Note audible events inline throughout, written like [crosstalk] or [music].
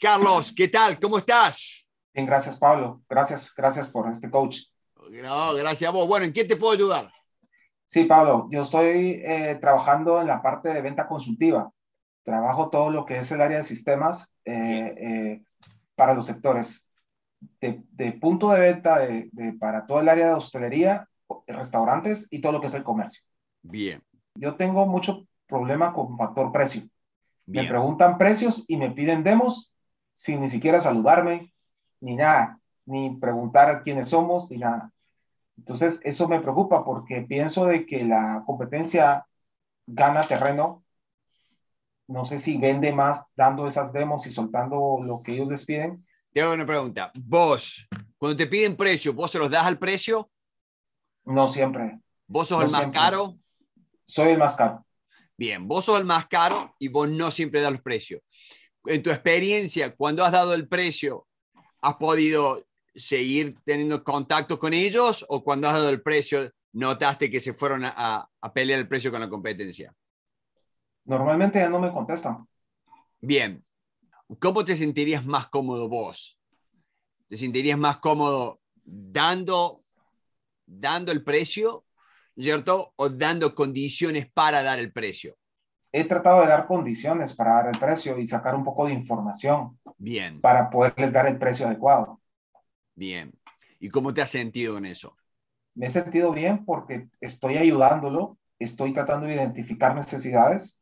Carlos, ¿qué tal? ¿Cómo estás? Bien, gracias Pablo. Gracias, gracias por este coach. No, gracias a vos. Bueno, ¿en qué te puedo ayudar? Sí, Pablo, yo estoy eh, trabajando en la parte de venta consultiva. Trabajo todo lo que es el área de sistemas eh, eh, para los sectores de, de punto de venta de, para todo el área de hostelería, restaurantes y todo lo que es el comercio. Bien. Yo tengo mucho problema con factor precio. Me preguntan precios y me piden demos sin ni siquiera saludarme, ni nada, ni preguntar quiénes somos, ni nada. Entonces, eso me preocupa porque pienso de que la competencia gana terreno. No sé si vende más dando esas demos y soltando lo que ellos les piden. Tengo una pregunta. Vos, cuando te piden precio, ¿vos se los das al precio? No siempre. ¿Vos sos el más caro? Soy el más caro. Bien, vos sos el más caro y vos no siempre das los precios en tu experiencia, cuando has dado el precio, ¿has podido seguir teniendo contacto con ellos o cuando has dado el precio notaste que se fueron a, pelear el precio con la competencia? Normalmente no me contestan. Bien. ¿Cómo te sentirías más cómodo vos? ¿Te sentirías más cómodo dando, dando el precio, ¿cierto? O dando condiciones para dar el precio he tratado de dar condiciones para dar el precio y sacar un poco de información. Bien. Para poderles dar el precio adecuado. Bien. ¿Y cómo te has sentido en eso? Me he sentido bien porque estoy ayudándolo, estoy tratando de identificar necesidades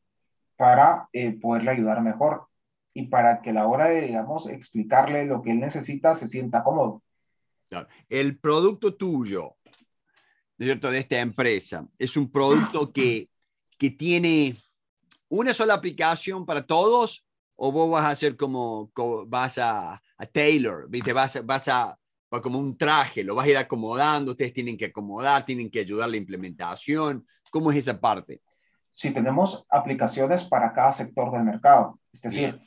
para eh, poderle ayudar mejor y para que a la hora de, digamos, explicarle lo que él necesita, se sienta cómodo. El producto tuyo, ¿no es cierto?, de esta empresa, es un producto que, que tiene una sola aplicación para todos o vos vas a hacer como, vas a, Taylor, ¿viste? Vas, vas a, como un traje, lo vas a ir acomodando, ustedes tienen que acomodar, tienen que ayudar la implementación. ¿Cómo es esa parte? Sí, tenemos aplicaciones para cada sector del mercado. Es decir,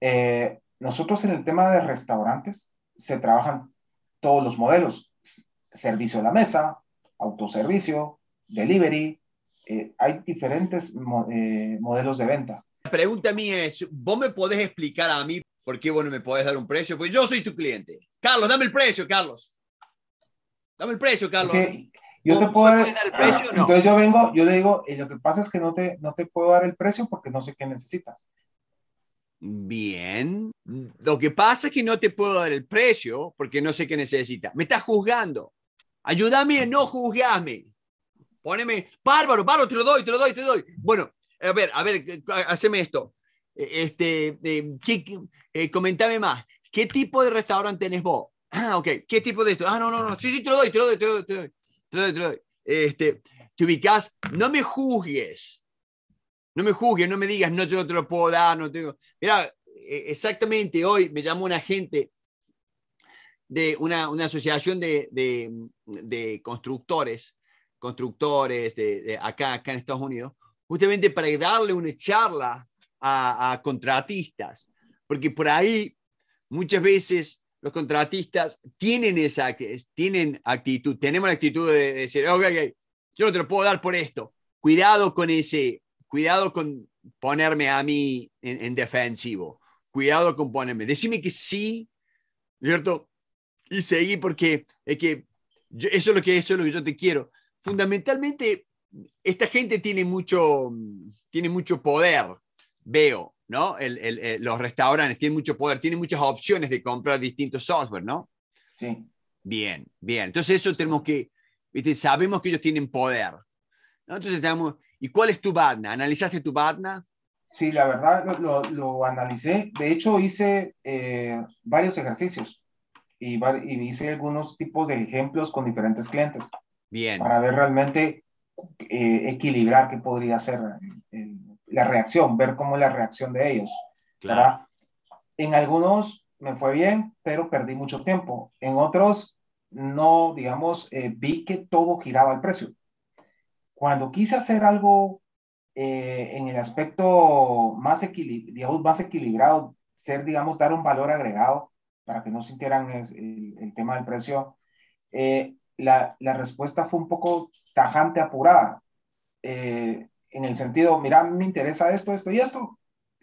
eh, nosotros en el tema de restaurantes se trabajan todos los modelos. Servicio a la mesa, autoservicio, delivery, eh, hay diferentes eh, modelos de venta. La pregunta mía es, ¿vos me podés explicar a mí por qué bueno me podés dar un precio? Pues yo soy tu cliente. Carlos, dame el precio, Carlos. Dame el precio, Carlos. yo te puedo dar, el precio, o no? Entonces yo vengo, yo le digo, eh, lo que pasa es que no te, no te puedo dar el precio porque no sé qué necesitas. Bien. Lo que pasa es que no te puedo dar el precio porque no sé qué necesitas. Me estás juzgando. Ayúdame a no juzgarme. Poneme, bárbaro, bárbaro, te lo doy, te lo doy, te lo doy. Bueno, a ver, a ver, haceme esto. Este, eh, comentame más. ¿Qué tipo de restaurante tenés vos? Ah, ok. ¿Qué tipo de esto? Ah, no, no, no. Sí, sí, te lo doy, te lo doy, te lo doy, te lo doy. Te, lo doy, Este, te ubicas? no me juzgues. No me juzgues, no me digas, no, yo no te lo puedo dar, no tengo. Mira, exactamente hoy me llamó una gente de una, una asociación de, de constructores constructores de, acá, acá en Estados Unidos, justamente para darle una charla a, contratistas, porque por ahí muchas veces los contratistas tienen esa tienen actitud, tenemos la actitud de, decir, yo no te lo puedo dar por esto, cuidado con ese, cuidado con ponerme a mí en, defensivo, cuidado con ponerme, decime que sí, ¿cierto? Y seguí porque es que eso es lo que eso es lo que yo te quiero fundamentalmente esta gente tiene mucho, tiene mucho poder, veo, ¿no? los restaurantes tienen mucho poder, tienen muchas opciones de comprar distintos software, ¿no? Sí. Bien, bien. Entonces eso tenemos que, sabemos que ellos tienen poder. Entonces tenemos, ¿y cuál es tu BATNA? ¿Analizaste tu BATNA? Sí, la verdad lo, analicé. De hecho, hice eh, varios ejercicios y hice algunos tipos de ejemplos con diferentes clientes. Para ver realmente eh, equilibrar qué podría ser eh, la reacción, ver cómo es la reacción de ellos. Claro. En algunos me fue bien, pero perdí mucho tiempo. En otros, no, digamos, eh, vi que todo giraba al precio. Cuando quise hacer algo en el aspecto más, más equilibrado, ser, digamos, dar un valor agregado para que no sintieran el, el tema del precio, eh, la, respuesta fue un poco tajante, apurada, eh, en el sentido, mira, me interesa esto, esto y esto,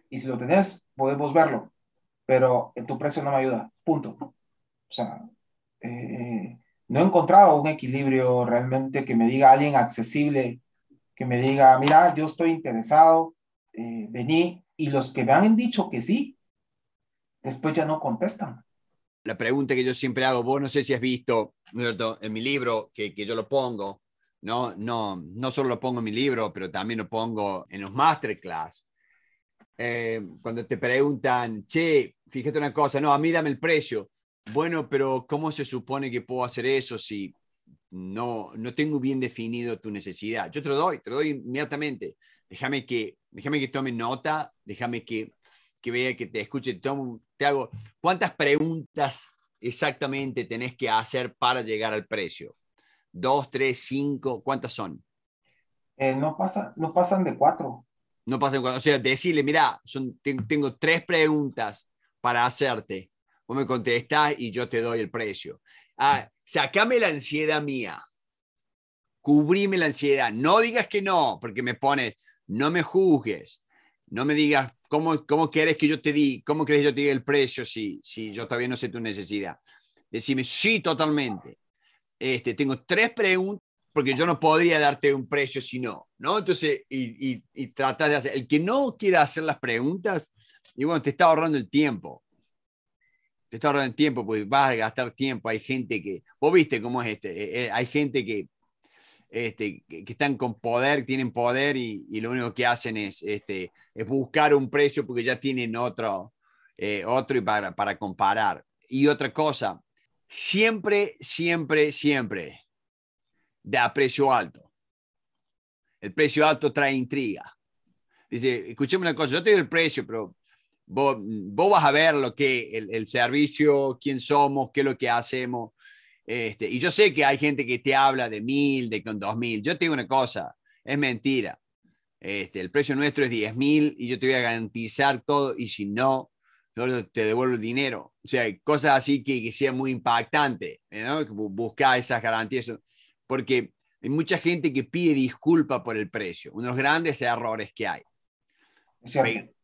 y si lo tenés, podemos verlo, pero en tu precio no me ayuda, punto. O sea, eh, no he encontrado un equilibrio realmente que me diga alguien accesible, que me diga, mira, yo estoy interesado, eh, vení, y los que me han dicho que sí, después ya no contestan. La pregunta que yo siempre hago, vos no sé si has visto en mi libro, que, que, yo lo pongo, ¿no? No, no solo lo pongo en mi libro, pero también lo pongo en los masterclass. Eh, cuando te preguntan, che, fíjate una cosa, no, a mí dame el precio. Bueno, pero ¿cómo se supone que puedo hacer eso si no, no tengo bien definido tu necesidad? Yo te lo doy, te lo doy inmediatamente. Déjame que, déjame que tome nota, déjame que, que vea que te escuche, te, te hago. ¿Cuántas preguntas exactamente tenés que hacer para llegar al precio? ¿Dos, tres, cinco? ¿Cuántas son? Eh, no, pasa, no pasan de cuatro. No pasan de cuatro. O sea, decirle, mira, tengo, tres preguntas para hacerte. Vos me contestás y yo te doy el precio. Ah, sacame la ansiedad mía. Cubrime la ansiedad. No digas que no, porque me pones, no me juzgues. No me digas ¿Cómo, querés que yo te di, cómo yo diga el precio si, si yo todavía no sé tu necesidad? Decime, sí, totalmente. Este, tengo tres preguntas porque yo no podría darte un precio si no, ¿no? Entonces, y, y, y de hacer, el que no quiera hacer las preguntas, y bueno, te está ahorrando el tiempo. Te está ahorrando el tiempo, pues vas a gastar tiempo. Hay gente que, vos viste cómo es este, eh, eh, hay gente que este, que, están con poder, tienen poder y, lo único que hacen es, este, es buscar un precio porque ya tienen otro, eh, otro y para, comparar. Y otra cosa, siempre, siempre, siempre da precio alto. El precio alto trae intriga. Dice, escuchemos una cosa, yo te doy el precio, pero vos, vas a ver lo que el, el servicio, quién somos, qué es lo que hacemos. Este, y yo sé que hay gente que te habla de mil, de con dos mil. Yo te digo una cosa, es mentira. Este, el precio nuestro es diez mil y yo te voy a garantizar todo y si no, te devuelvo el dinero. O sea, cosas así que, que sea muy impactante, ¿no? Buscar esas garantías. Porque hay mucha gente que pide disculpa por el precio, unos grandes errores que hay.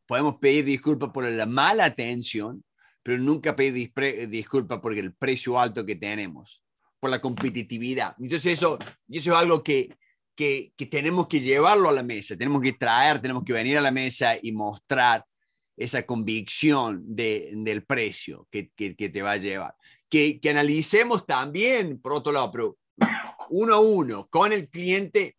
Podemos pedir disculpas por la mala atención, pero nunca pedí eh, disculpa por el precio alto que tenemos, por la competitividad. Entonces eso, eso es algo que, que, tenemos que llevarlo a la mesa, tenemos que traer, tenemos que venir a la mesa y mostrar esa convicción del precio que, te va a llevar. Que, analicemos también, por otro lado, pero uno a uno, con el cliente,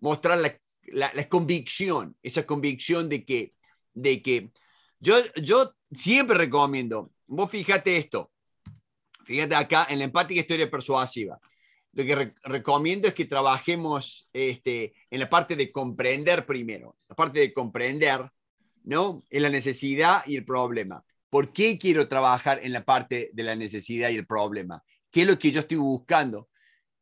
mostrar la, la, la convicción, esa convicción de que, de que yo, yo siempre recomiendo, vos fíjate esto, fíjate acá en la empática historia persuasiva. Lo que recomiendo es que trabajemos este, en la parte de comprender primero, la parte de comprender, ¿no? En la necesidad y el problema. ¿Por qué quiero trabajar en la parte de la necesidad y el problema? ¿Qué es lo que yo estoy buscando?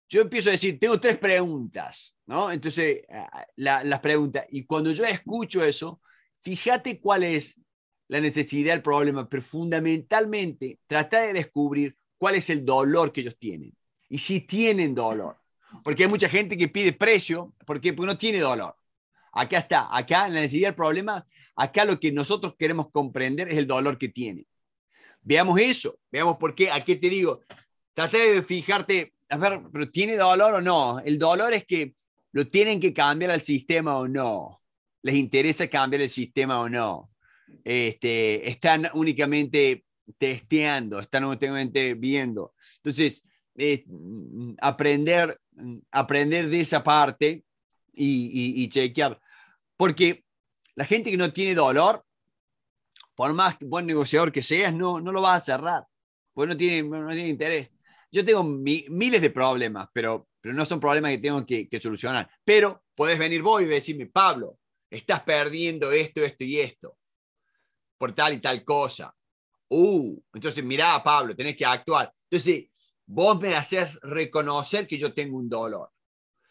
Yo empiezo a decir, tengo tres preguntas, ¿no? Entonces, ah, ah, las preguntas, y cuando yo escucho eso, fíjate cuál es la necesidad del problema, pero fundamentalmente trata de descubrir cuál es el dolor que ellos tienen y si tienen dolor. Porque hay mucha gente que pide precio porque, porque no tiene dolor. Acá está, acá en la necesidad del problema, acá lo que nosotros queremos comprender es el dolor que tiene. Veamos eso, veamos por qué, a qué te digo. Trata de fijarte, a ver, pero ¿tiene dolor o no? El dolor es que lo tienen que cambiar al sistema o no. ¿Les interesa cambiar el sistema o no? Este, están únicamente testeando, están únicamente viendo. Entonces, mm, aprender, mm, aprender de esa parte y, chequear. Porque la gente que no tiene dolor, por más buen negociador que seas, no, no lo vas a cerrar, pues no tiene, no tiene interés. Yo tengo miles de problemas, pero, pero no son problemas que tengo que, que solucionar. Pero puedes venir vos y decirme, Pablo, estás perdiendo esto, esto y esto por tal y tal cosa. Uh, entonces mira Pablo, tenés que actuar. Entonces, vos me haces reconocer que yo tengo un dolor.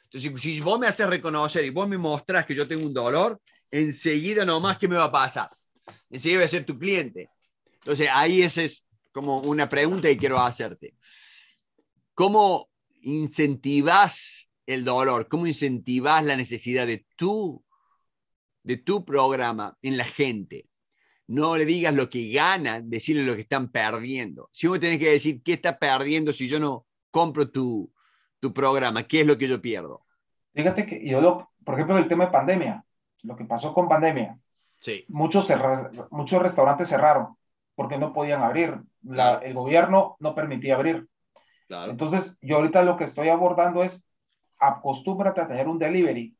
Entonces, si vos me haces reconocer y vos me mostrás que yo tengo un dolor, enseguida nomás, ¿qué me va a pasar? Enseguida voy a ser tu cliente. Entonces, ahí esa es como una pregunta que quiero hacerte. ¿Cómo incentivas el dolor? ¿Cómo incentivas la necesidad de tu, de tu programa en la gente? No le digas lo que gana, decirle lo que están perdiendo. Si vos tenés que decir qué está perdiendo si yo no compro tu, tu programa, qué es lo que yo pierdo. Fíjate que yo, lo, por ejemplo, el tema de pandemia, lo que pasó con pandemia. Sí. Muchos, muchos restaurantes cerraron porque no podían abrir. el gobierno no permitía abrir. Claro. Entonces, yo ahorita lo que estoy abordando es acostúmbrate a tener un delivery.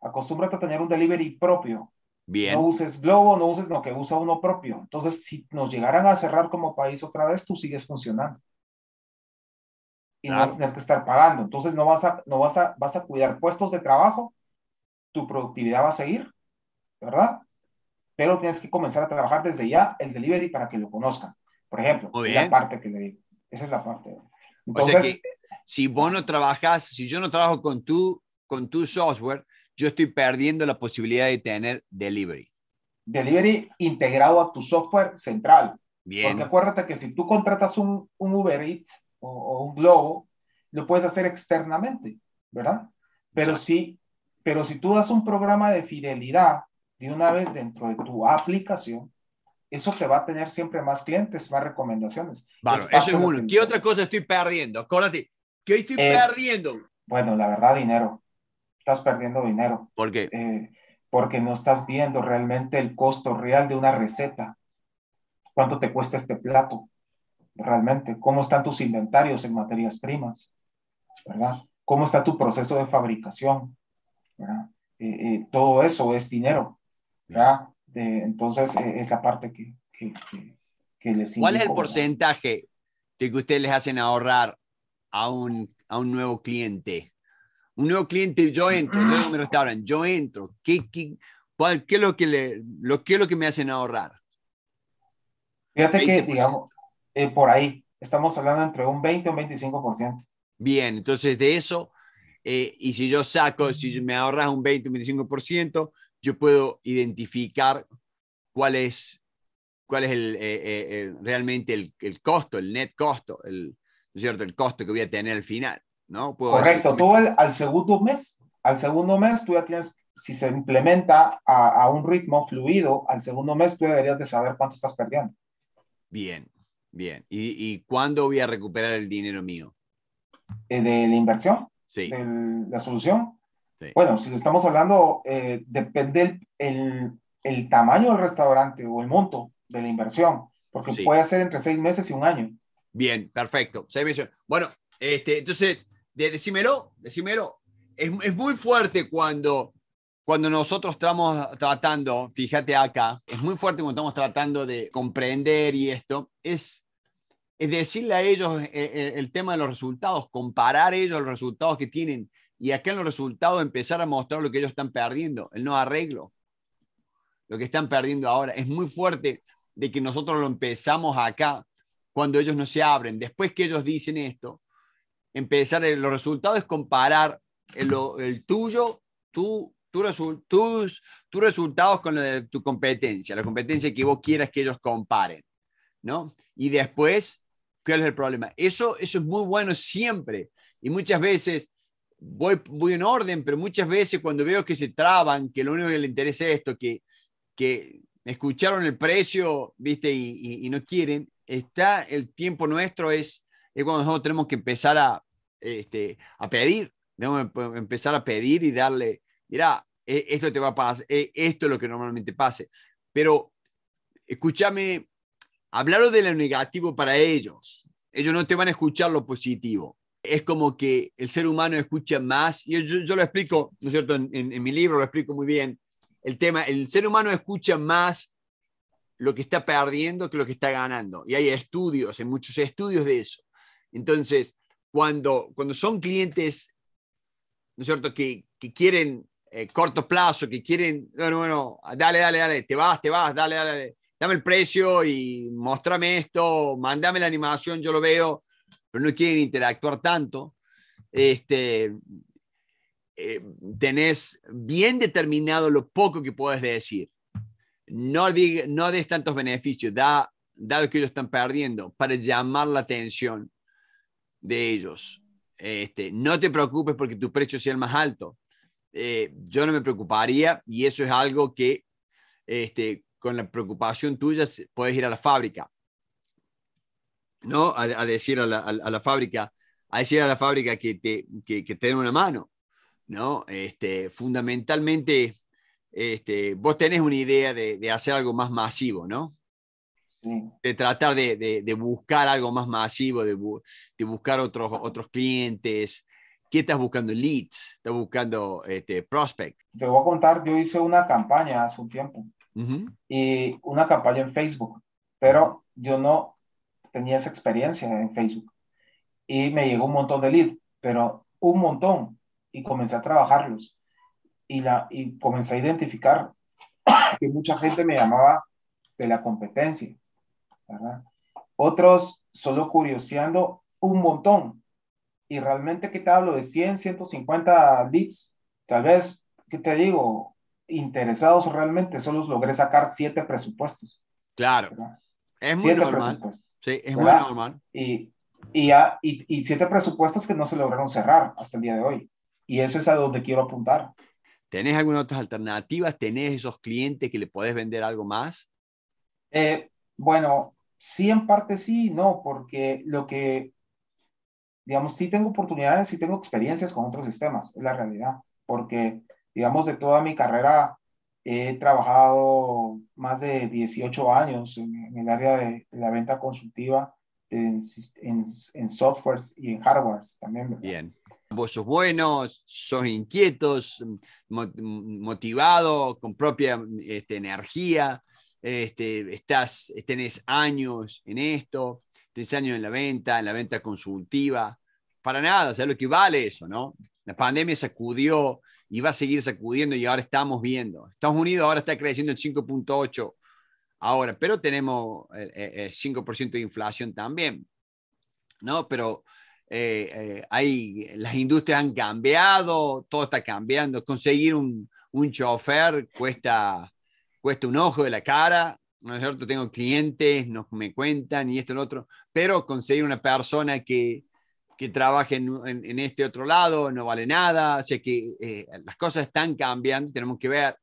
Acostúmbrate a tener un delivery propio. No uses Globo, no uses lo que usa uno propio. Entonces, si nos llegaran a cerrar como país otra vez, tú sigues funcionando. Y no vas a tener que estar pagando. Entonces, no vas a, no vas a, vas a cuidar puestos de trabajo, tu productividad va a seguir, ¿verdad? Pero tienes que comenzar a trabajar desde ya el delivery para que lo conozcan. Por ejemplo, la parte que le Esa es la parte. Entonces, si vos no trabajas, si yo no trabajo con tu, con tu software, yo estoy perdiendo la posibilidad de tener delivery. Delivery integrado a tu software central. Bien. Porque acuérdate que si tú contratas un, Uber Eats o, un Globo, lo puedes hacer externamente, ¿verdad? Pero si, pero si tú das un programa de fidelidad de una vez dentro de tu aplicación, eso te va a tener siempre más clientes, más recomendaciones. Bueno, eso es uno. ¿Qué otra cosa estoy perdiendo? Acuérdate, ¿qué estoy eh, perdiendo? Bueno, la verdad, dinero estás perdiendo dinero. ¿Por qué? Eh, porque no estás viendo realmente el costo real de una receta. ¿Cuánto te cuesta este plato? Realmente, ¿cómo están tus inventarios en materias primas? ¿Verdad? ¿Cómo está tu proceso de fabricación? Eh, eh, todo eso es dinero. entonces, es la parte que, les indico, ¿Cuál es el porcentaje que ustedes les hacen ahorrar a un, a un nuevo cliente? un nuevo cliente, yo entro, luego me ah. restauran, yo entro, ¿qué, qué, cuál, qué es lo que le, lo, qué es lo que me hacen ahorrar? Fíjate que, digamos, eh, por ahí, estamos hablando entre un 20 o un 25%. Bien, entonces de eso, eh, y si yo saco, si me ahorras un 20 un 25%, yo puedo identificar cuál es, cuál es el, eh, realmente el, el, costo, el net costo, el, ¿no es cierto? el costo que voy a tener al final. ¿no? Puedo Correcto, tú al segundo mes, al segundo mes tú ya tienes, si se implementa a, un ritmo fluido, al segundo mes tú deberías de saber cuánto estás perdiendo. Bien, bien. ¿Y, cuándo voy a recuperar el dinero mío? Eh, ¿De la inversión? Sí. ¿De la solución? Sí. Bueno, si estamos hablando, eh, depende el, tamaño del restaurante o el monto de la inversión, porque puede ser entre seis meses y un año. Bien, perfecto. Bueno, este, entonces, de, decímelo, decímelo. Es, muy fuerte cuando, cuando nosotros estamos tratando, fíjate acá, es muy fuerte cuando estamos tratando de comprender y esto, es, es decirle a ellos el, eh, eh, el tema de los resultados, comparar ellos los resultados que tienen y acá en los resultados empezar a mostrar lo que ellos están perdiendo, el no arreglo, lo que están perdiendo ahora. Es muy fuerte de que nosotros lo empezamos acá cuando ellos no se abren. Después que ellos dicen esto, empezar eh, los resultados es comparar eh, el, tuyo, tus, tus resultados con los de tu competencia, la competencia que vos quieras que ellos comparen, ¿no? Y después, ¿cuál es el problema? Eso, eso es muy bueno siempre. Y muchas veces voy, voy en orden, pero muchas veces cuando veo que se traban, que lo único que le interesa es esto, que, que escucharon el precio, ¿viste? y no quieren, está el tiempo nuestro es es cuando nosotros tenemos que empezar a, este, a pedir, debemos empezar a pedir y darle, mira, e-, esto te va a pasar, e-, esto es lo que normalmente pase. Pero escúchame, hablar de lo negativo para ellos, ellos no te van a escuchar lo positivo. Es como que el ser humano escucha más, y yo, lo explico, ¿no es cierto? En, en mi libro lo explico muy bien, el tema, el ser humano escucha más lo que está perdiendo que lo que está ganando. Y hay estudios, hay muchos estudios de eso. Entonces, cuando, cuando son clientes, ¿no es cierto?, que, que quieren eh, corto plazo, que quieren, bueno, bueno, dale, dale, dale, te vas, te vas, dale, dale, dale, dame el precio y muéstrame esto, mándame la animación, yo lo veo, pero no quieren interactuar tanto. Este, eh, tenés bien determinado lo poco que puedes decir. No, no des tantos beneficios, da, da lo que ellos están perdiendo para llamar la atención de ellos. Este, no te preocupes porque tu precio sea el más alto. Eh, yo no me preocuparía y eso es algo que este, con la preocupación tuya puedes ir a la fábrica, ¿no? A, decir a la, fábrica, a decir a la fábrica que te, que, te den una mano, ¿no? Este, fundamentalmente, este, vos tenés una idea de hacer algo más masivo, ¿no? de tratar de, buscar algo más masivo, de, de, buscar otros, otros clientes. ¿Qué estás buscando? Leads, estás buscando este, prospect. Te voy a contar, yo hice una campaña hace un tiempo y una campaña en Facebook, pero yo no tenía esa experiencia en Facebook y me llegó un montón de leads, pero un montón y comencé a trabajarlos y, la, y comencé a identificar [coughs] que mucha gente me llamaba de la competencia otros solo curioseando un montón. Y realmente que te hablo de 100, 150 leads, tal vez, ¿qué te digo? Interesados realmente, solo logré sacar siete presupuestos. Claro. Es muy normal. Sí, es muy normal. Y, y, y, siete presupuestos que no se lograron cerrar hasta el día de hoy. Y eso es a donde quiero apuntar. ¿Tenés algunas otras alternativas? ¿Tenés esos clientes que le puedes vender algo más? Eh, bueno, sí, en parte sí, no, porque lo que, digamos, sí tengo oportunidades, sí tengo experiencias con otros sistemas, es la realidad, porque, digamos, de toda mi carrera he trabajado más de 18 años en, el área de, la venta consultiva. En, en, softwares y en hardwares también. Bien. Vos sos buenos, sos inquietos, motivado, con propia este, energía. Este, estás, tenés años en esto, tenés años en la venta, en la venta consultiva, para nada, o sea, lo que vale eso, ¿no? La pandemia sacudió y va a seguir sacudiendo y ahora estamos viendo. Estados Unidos ahora está creciendo en 5.8 ahora, pero tenemos 5% eh, eh, eh, de inflación también, ¿no? Pero hay, las industrias han cambiado, todo está cambiando. Conseguir un, un chofer cuesta cuesta un ojo de la cara, ¿no es cierto? Tengo clientes, nos, me cuentan y esto y lo otro, pero conseguir una persona que, que trabaje en, en, este otro lado no vale nada, o sea que eh, las cosas están cambiando, tenemos que ver.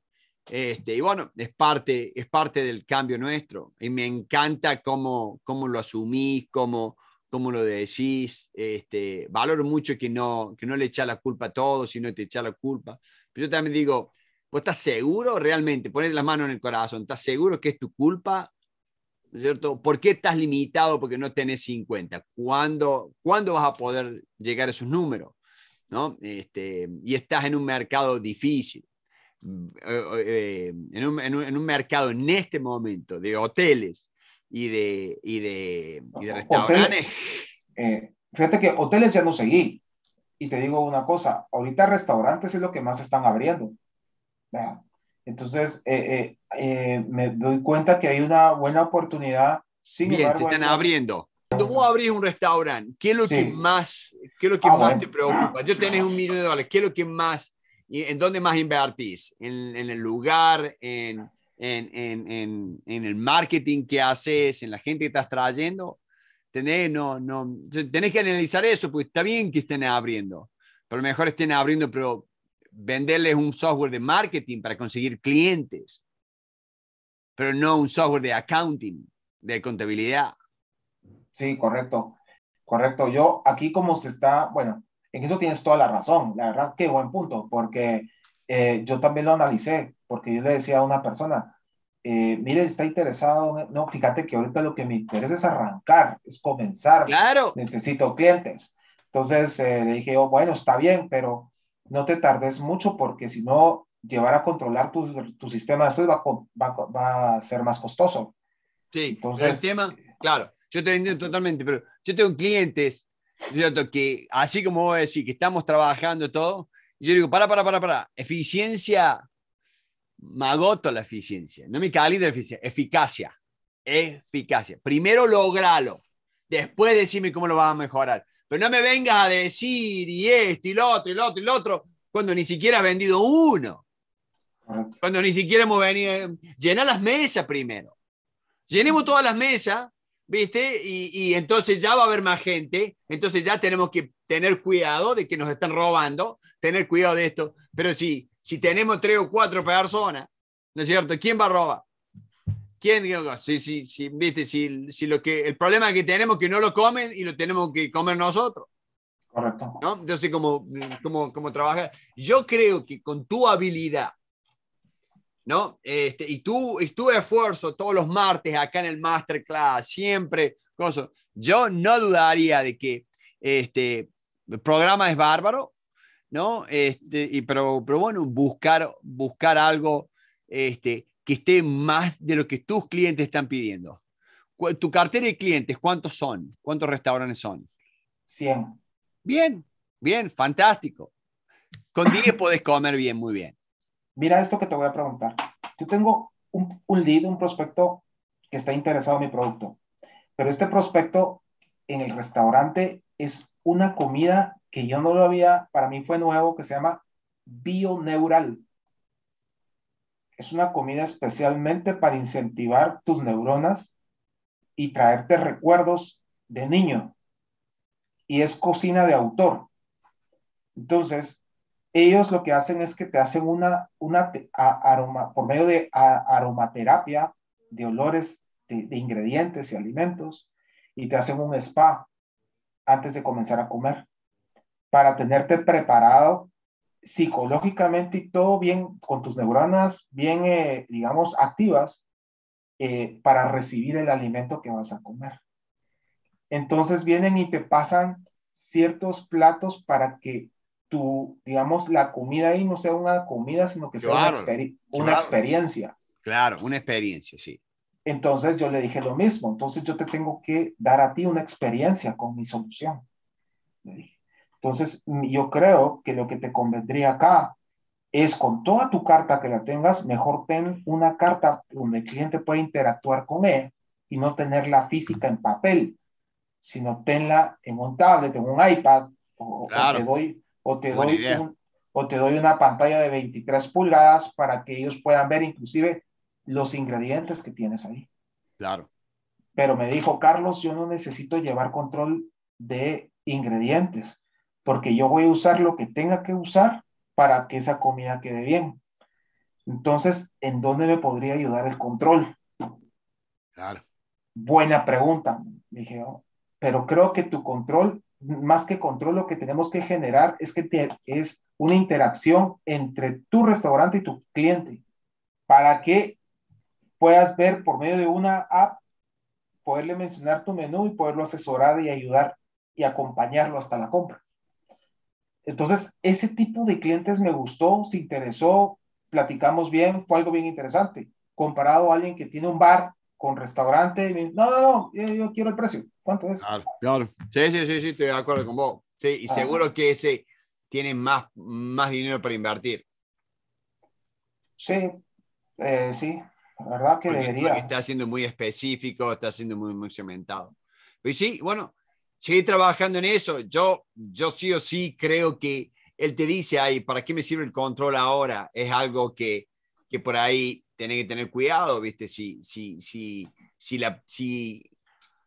Este, y bueno, es parte, es parte del cambio nuestro. Y me encanta cómo, cómo lo asumís, cómo, cómo lo decís. Este, valoro mucho que no, que no le echa la culpa a todos, sino te echa la culpa. Pero yo también digo, ¿Vos estás seguro realmente? Pones la mano en el corazón, ¿estás seguro que es tu culpa? ¿Cierto? ¿Por qué estás limitado porque no tenés 50? ¿Cuándo, ¿cuándo vas a poder llegar a esos números? ¿No? Este, y estás en un mercado difícil, eh, eh, eh, en, un, mercado en este momento de hoteles y de, y de, y de restaurantes. fíjate que hoteles ya no seguí. Y te digo una cosa, ahorita restaurantes es lo que más están abriendo entonces, eh, eh, eh, me doy cuenta que hay una buena oportunidad. Sin Bien, se están abriendo. Cuando vos abrís un restaurante, ¿qué es lo que más, qué lo que ah, más te preocupa? Yo tenés un millón de dólares, ¿qué es lo que más, y en dónde más invertís? ¿En, en el lugar, en, en, en, el marketing que haces, en la gente que estás trayendo? Tenés, no, no, que analizar eso, pues está bien que estén abriendo, pero a lo mejor estén abriendo, pero venderles un software de marketing para conseguir clientes, pero no un software de accounting, de contabilidad. Sí, correcto, correcto. Yo aquí como se está, bueno, en eso tienes toda la razón. La verdad, qué buen punto, porque eh, yo también lo analicé, porque yo le decía a una persona, miren, eh, mire, está interesado, no, fíjate que ahorita lo que me interesa es arrancar, es comenzar. Claro. Necesito clientes. Entonces eh, le dije, bueno, está bien, pero no te tardes mucho porque si no, llevar a controlar tu, sistema después va, va, a ser más costoso. Sí, entonces... El tema, eh, claro, yo te entiendo totalmente, pero yo tengo clientes, Que así como voy a decir que estamos trabajando todo, yo digo, para, para, para, para, eficiencia, me agoto la eficiencia, no mi calidad la eficiencia, eficacia, eficacia. Primero logralo, después decime cómo lo vas a mejorar. Pero no me vengas a decir y esto y lo otro y lo otro y lo otro cuando ni siquiera has vendido uno. Ah. Cuando ni siquiera hemos venido. Llena las mesas primero. Llenemos todas las mesas, ¿viste? Y, y entonces ya va a haber más gente. Entonces ya tenemos que tener cuidado de que nos están robando, tener cuidado de esto. Pero si, si tenemos tres o cuatro personas, ¿no es cierto? ¿Quién va a robar? ¿Quién? Digo, sí, sí, viste, si, lo que, el problema que tenemos es que no lo comen y lo tenemos que comer nosotros. Correcto. ¿no? Entonces, cómo, trabajar. Yo creo que con tu habilidad, ¿no? Este, y, tu, y esfuerzo todos los martes acá en el Masterclass, siempre, cosas. Yo no dudaría de que este el programa es bárbaro, ¿no? Este, y, pero, pero bueno, buscar, buscar algo este, que esté más de lo que tus clientes están pidiendo. Tu cartera de clientes, ¿cuántos son? ¿Cuántos restaurantes son? 100. Bien, bien, fantástico. Con 10 [coughs] puedes comer bien, muy bien. Mira esto que te voy a preguntar. Yo tengo un, un lead, un prospecto que está interesado en mi producto, pero este prospecto en el restaurante es una comida que yo no lo había, para mí fue nuevo, que se llama Bio Neural es una comida especialmente para incentivar tus neuronas y traerte recuerdos de niño. Y es cocina de autor. Entonces, ellos lo que hacen es que te hacen una, una aroma, por medio de aromaterapia, de olores, de ingredientes y alimentos, y te hacen un spa antes de comenzar a comer, para tenerte preparado psicológicamente y todo bien, con tus neuronas bien, eh, digamos, activas eh, para recibir el alimento que vas a comer. Entonces vienen y te pasan ciertos platos para que tu, digamos, la comida ahí no sea una comida, sino que sea una, experiencia. Claro, una experiencia, sí. Entonces yo le dije lo mismo, entonces yo te tengo que dar a ti una experiencia con mi solución. Le dije. Entonces, yo creo que lo que te convendría acá es con toda tu carta que la tengas, mejor ten una carta donde el cliente pueda interactuar con él y no tenerla física en papel, sino tenla en un tablet, en un iPad, o, te doy, o te doy, o te doy una pantalla de 23 pulgadas para que ellos puedan ver inclusive los ingredientes que tienes ahí. Claro. Pero me dijo, Carlos, yo no necesito llevar control de ingredientes porque yo voy a usar lo que tenga que usar para que esa comida quede bien. Entonces, ¿en dónde me podría ayudar el control? Claro. Buena pregunta, dije, yo. pero creo que tu control, más que control, lo que tenemos que generar es que es una interacción entre tu restaurante y tu cliente para que puedas ver por medio de una app, poderle mencionar tu menú y poderlo asesorar y ayudar y acompañarlo hasta la compra. Entonces, ese tipo de clientes me gustó, se interesó, platicamos bien, fue algo bien interesante, comparado a alguien que tiene un bar con restaurante, me, no, no, no, yo, quiero el precio, ¿cuánto es? Claro, claro. Sí, sí, sí, sí, estoy de acuerdo con vos. Sí, y seguro que ese tiene más, más dinero para invertir. Sí, eh, sí, la verdad que debería. está siendo muy específico, está siendo muy, muy cementado. Y sí, bueno, seguir trabajando en eso. Yo, yo sí o sí creo que él te dice, ay, ¿para qué me sirve el control ahora? Es algo que, que por ahí tenés que tener cuidado, ¿viste? Si, si, si, si, la, si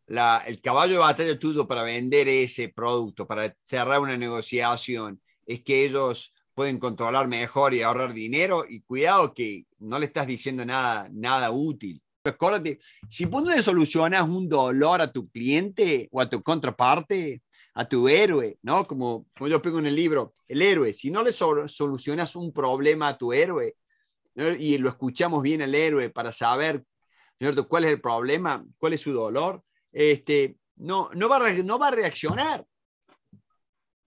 la, el caballo de batalla tuyo para vender ese producto, para cerrar una negociación, es que ellos pueden controlar mejor y ahorrar dinero y cuidado que no le estás diciendo nada, nada útil. Recuerda, si vos no le solucionas un dolor a tu cliente o a tu contraparte, a tu héroe, ¿no? Como, yo pongo en el libro, el héroe, si no le solucionas un problema a tu héroe y lo escuchamos bien al héroe para saber cuál es el problema, cuál es su dolor, este, no, va a no va a reaccionar.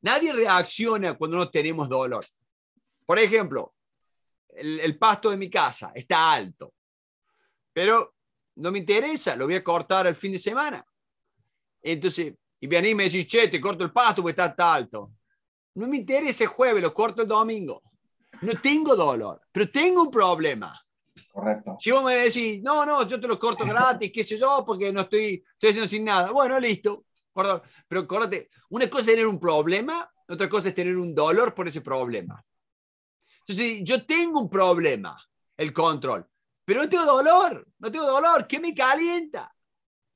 Nadie reacciona cuando no tenemos dolor. Por ejemplo, el, el pasto de mi casa está alto pero no me interesa, lo voy a cortar el fin de semana. Entonces, y me y me dice, che, te corto el pasto porque está, alto. No me interesa el jueves, lo corto el domingo. No tengo dolor, pero tengo un problema. Correcto. Si vos me decís, no, no, yo te lo corto [laughs] gratis, qué sé yo, porque no estoy, estoy haciendo sin nada. Bueno, listo. Perdón. Pero acordate, una cosa es tener un problema, otra cosa es tener un dolor por ese problema. Entonces, yo tengo un problema, el control. Pero no tengo dolor, no tengo dolor, ¿qué me calienta?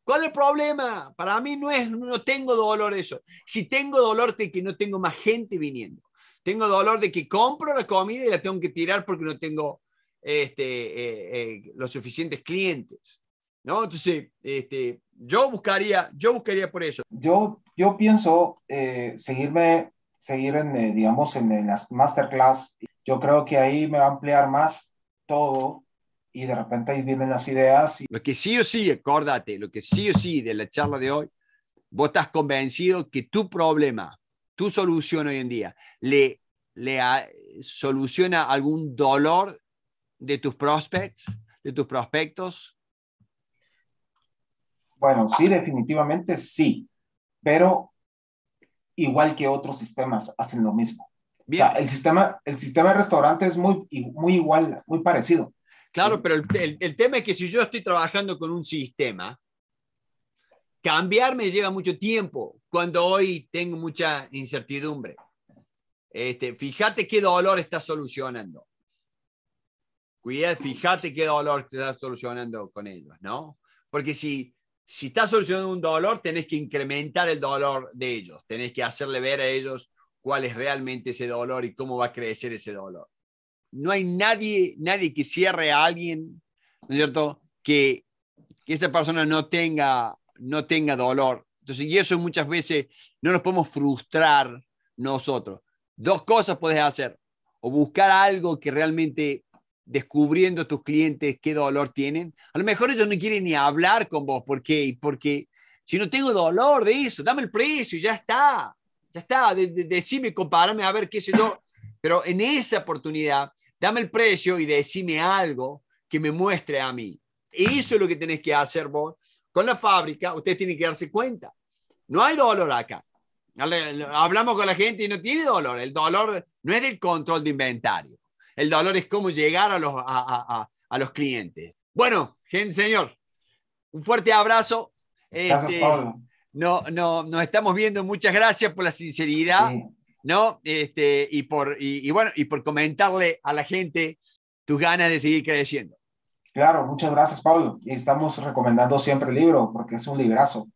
¿Cuál es el problema? Para mí no es, no tengo dolor eso. Si tengo dolor de que no tengo más gente viniendo. Tengo dolor de que compro la comida y la tengo que tirar porque no tengo este, eh, eh, los suficientes clientes. ¿no? Entonces, este, yo, buscaría, yo buscaría por eso. Yo, yo pienso eh, seguirme, seguir en, digamos, en, en las masterclass. Yo creo que ahí me va a ampliar más todo y de repente ahí vienen las ideas. Y... Lo que sí o sí, acuérdate, lo que sí o sí de la charla de hoy, vos estás convencido que tu problema, tu solución hoy en día, le, le ah, soluciona algún dolor de tus prospects, de tus prospectos. Bueno, sí, definitivamente sí, pero igual que otros sistemas hacen lo mismo. el sistema, el sistema de restaurante es muy, muy igual, muy parecido Claro, eh, pero el, tema es que si yo estoy trabajando con un sistema, cambiarme lleva mucho tiempo cuando hoy tengo mucha incertidumbre. Este, fíjate qué dolor está solucionando. Cuidado, fíjate qué dolor te está solucionando con ellos, ¿no? Porque si, si estás solucionando un dolor, tenés que incrementar el dolor de ellos, tenés que hacerle ver a ellos cuál es realmente ese dolor y cómo va a crecer ese dolor no hay nadie, nadie que cierre a alguien, ¿no es cierto? Que, esa persona no tenga, no tenga dolor. Entonces, y eso muchas veces no nos podemos frustrar nosotros. Dos cosas puedes hacer. O buscar algo que realmente descubriendo tus clientes qué dolor tienen. A lo mejor ellos no quieren ni hablar con vos. ¿Por qué? Porque si no tengo dolor de eso, dame el precio y ya está. Ya está. decime, comparame a ver qué sé yo. Pero en esa oportunidad, Dame el precio y decime algo que me muestre a mí. eso es lo que tenés que hacer vos con la fábrica. Ustedes tienen que darse cuenta. No hay dolor acá. Hablamos con la gente y no tiene dolor. El dolor no es del control de inventario. El dolor es cómo llegar a los, a, los clientes. Bueno, señor, un fuerte abrazo. Este, no, no, nos estamos viendo. Muchas gracias por la sinceridad. ¿no? Este, y, por, y, bueno, y por comentarle a la gente tus ganas de seguir creciendo. Claro, muchas gracias, Pablo. Y estamos recomendando siempre el libro porque es un librazo.